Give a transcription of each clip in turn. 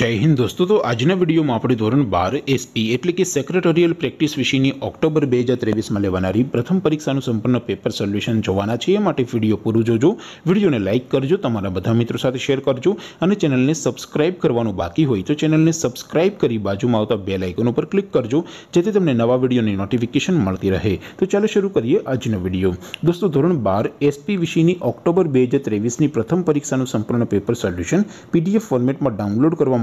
जय हिंद दोस्तों तो आज ने वीडियो म आपरी ધોરણ 12 एसपी એટલે કે સેક્રેટરીયલ પ્રેક્ટિસ વિષયની ઓક્ટોબર 2023 માં લેવાનારી પ્રથમ પરીક્ષા નું સંપૂર્ણ પેપર સોલ્યુશન જોવાના છે માટે વિડિયો પૂરો જોજો વિડિયોને લાઈક કરજો તમારા બધા મિત્રો સાથે શેર કરજો અને ચેનલને સબ્સ્ક્રાઇબ કરવાનું બાકી હોય તો ચેનલને સબ્સ્ક્રાઇબ કરી બાજુમાં આવતો બેલ આઇકન ઉપર ક્લિક કરજો જેથી તમને નવા વિડિયોની નોટિફિકેશન મળતી રહે તો ચાલો શરૂ કરીએ આજનો વિડિયો दोस्तों ધોરણ 12 एसपी વિષયની ઓક્ટોબર 2023 ની પ્રથમ પરીક્ષા નું સંપૂર્ણ પેપર સોલ્યુશન પીડીએફ ફોર્મેટ માં ડાઉનલોડ કરવા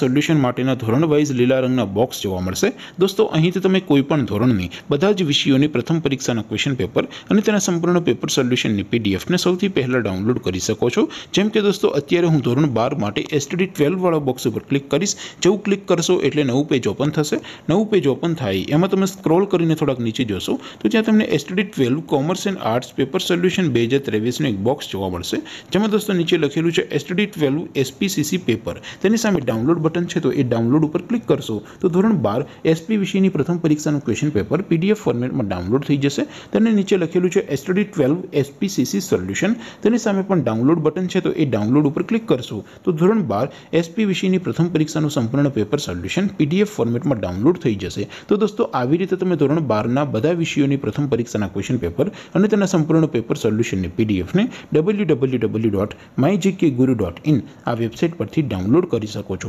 સોલ્યુશન માટેનો ધોરણ વાઇઝ લીલા રંગનો બોક્સ જોવા મળશે દોસ્તો અહીંથી તમે કોઈપણ ધોરણની બધા જ વિષયોની પ્રથમ પરીક્ષાના ક્વેશ્ચન પેપર અને તેના સંપૂર્ણ પેપર સોલ્યુશનની પીડીએફ ને સૌથી પહેલા ડાઉનલોડ કરી શકો છો જેમ કે દોસ્તો અત્યારે હું ધોરણ 12 માટે STD 12 વાળો બોક્સ ઉપર ક્લિક કરશો જેવું ક્લિક કરશો એટલે નવું પેજ ઓપન થશે નવું પેજ ઓપન થાય એમાં તમે સ્ક્રોલ કરીને થોડક નીચે જોશો તો ત્યાં તમને STD 12 commerce and arts paper solution બેજત 2023 નો એક બોક્સ જોવા મળશે જેમ કે દોસ્તો નીચે લખેલું છે STD 12 SPCC પેપર તેની સાથે ડાઉનલોડ બટન છે તો એ ડાઉનલોડ ઉપર ક્લિક કરશો તો ધોરણ 12 SPVC ની પ્રથમ પરીક્ષાનું ક્વેશ્ચન પેપર PDF ફોર્મેટમાં ડાઉનલોડ થઈ જશે તમને નીચે લખેલું છે STD 12 SPCC સોલ્યુશન તેની સામે પણ ડાઉનલોડ બટન છે તો એ ડાઉનલોડ ઉપર ક્લિક કરશો તો ધોરણ 12 SPVC ની પ્રથમ પરીક્ષાનું સંપૂર્ણ પેપર સોલ્યુશન PDF ફોર્મેટમાં ડાઉનલોડ થઈ જશે તો દોસ્તો આવી રીતે તમે ધોરણ 12 ના બધા વિષયોની પ્રથમ પરીક્ષાના ક્વેશ્ચન પેપર અને તેના સંપૂર્ણ પેપર સોલ્યુશન ને PDF ને www.mygkguru.in આ વેબસાઈટ પરથી ડાઉનલોડ કરી શકો છો